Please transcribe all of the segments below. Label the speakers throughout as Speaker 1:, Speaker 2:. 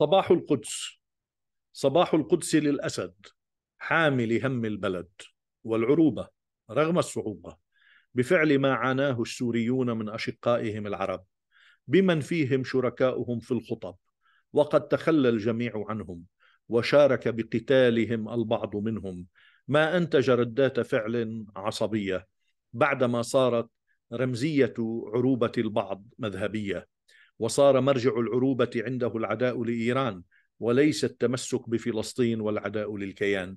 Speaker 1: صباح القدس صباح القدس للأسد حامل هم البلد والعروبة رغم الصعوبة بفعل ما عاناه السوريون من أشقائهم العرب بمن فيهم شركاؤهم في الخطب وقد تخلى الجميع عنهم وشارك بقتالهم البعض منهم ما أنتج ردات فعل عصبية بعدما صارت رمزية عروبة البعض مذهبية وصار مرجع العروبة عنده العداء لإيران وليس التمسك بفلسطين والعداء للكيان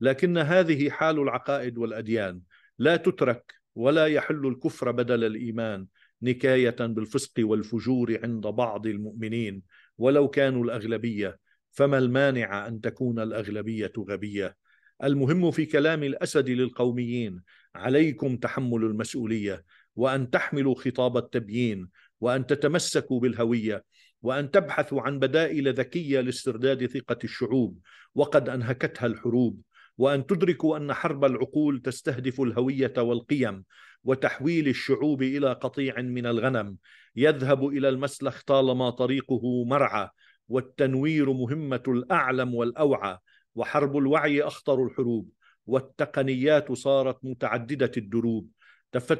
Speaker 1: لكن هذه حال العقائد والأديان لا تترك ولا يحل الكفر بدل الإيمان نكاية بالفسق والفجور عند بعض المؤمنين ولو كانوا الأغلبية فما المانع أن تكون الأغلبية غبية المهم في كلام الأسد للقوميين عليكم تحمل المسؤولية وأن تحملوا خطاب التبيين وأن تتمسكوا بالهوية وأن تبحثوا عن بدائل ذكية لاسترداد ثقة الشعوب وقد أنهكتها الحروب وأن تدركوا أن حرب العقول تستهدف الهوية والقيم وتحويل الشعوب إلى قطيع من الغنم يذهب إلى المسلخ طالما طريقه مرعى والتنوير مهمة الأعلم والأوعى وحرب الوعي أخطر الحروب والتقنيات صارت متعددة الدروب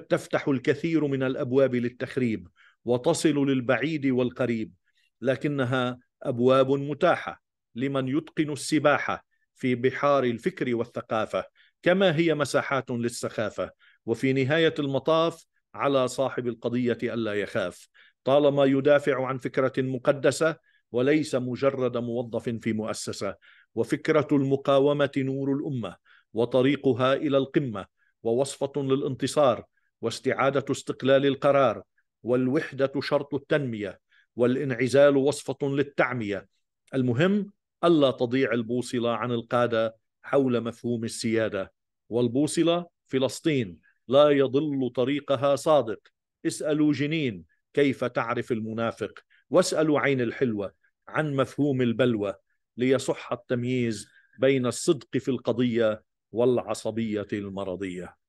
Speaker 1: تفتح الكثير من الأبواب للتخريب وتصل للبعيد والقريب لكنها ابواب متاحه لمن يتقن السباحه في بحار الفكر والثقافه كما هي مساحات للسخافه وفي نهايه المطاف على صاحب القضيه الا يخاف طالما يدافع عن فكره مقدسه وليس مجرد موظف في مؤسسه وفكره المقاومه نور الامه وطريقها الى القمه ووصفه للانتصار واستعاده استقلال القرار والوحدة شرط التنمية والانعزال وصفة للتعمية المهم ألا تضيع البوصلة عن القادة حول مفهوم السيادة والبوصلة فلسطين لا يضل طريقها صادق اسألوا جنين كيف تعرف المنافق واسألوا عين الحلوة عن مفهوم البلوى ليصح التمييز بين الصدق في القضية والعصبية المرضية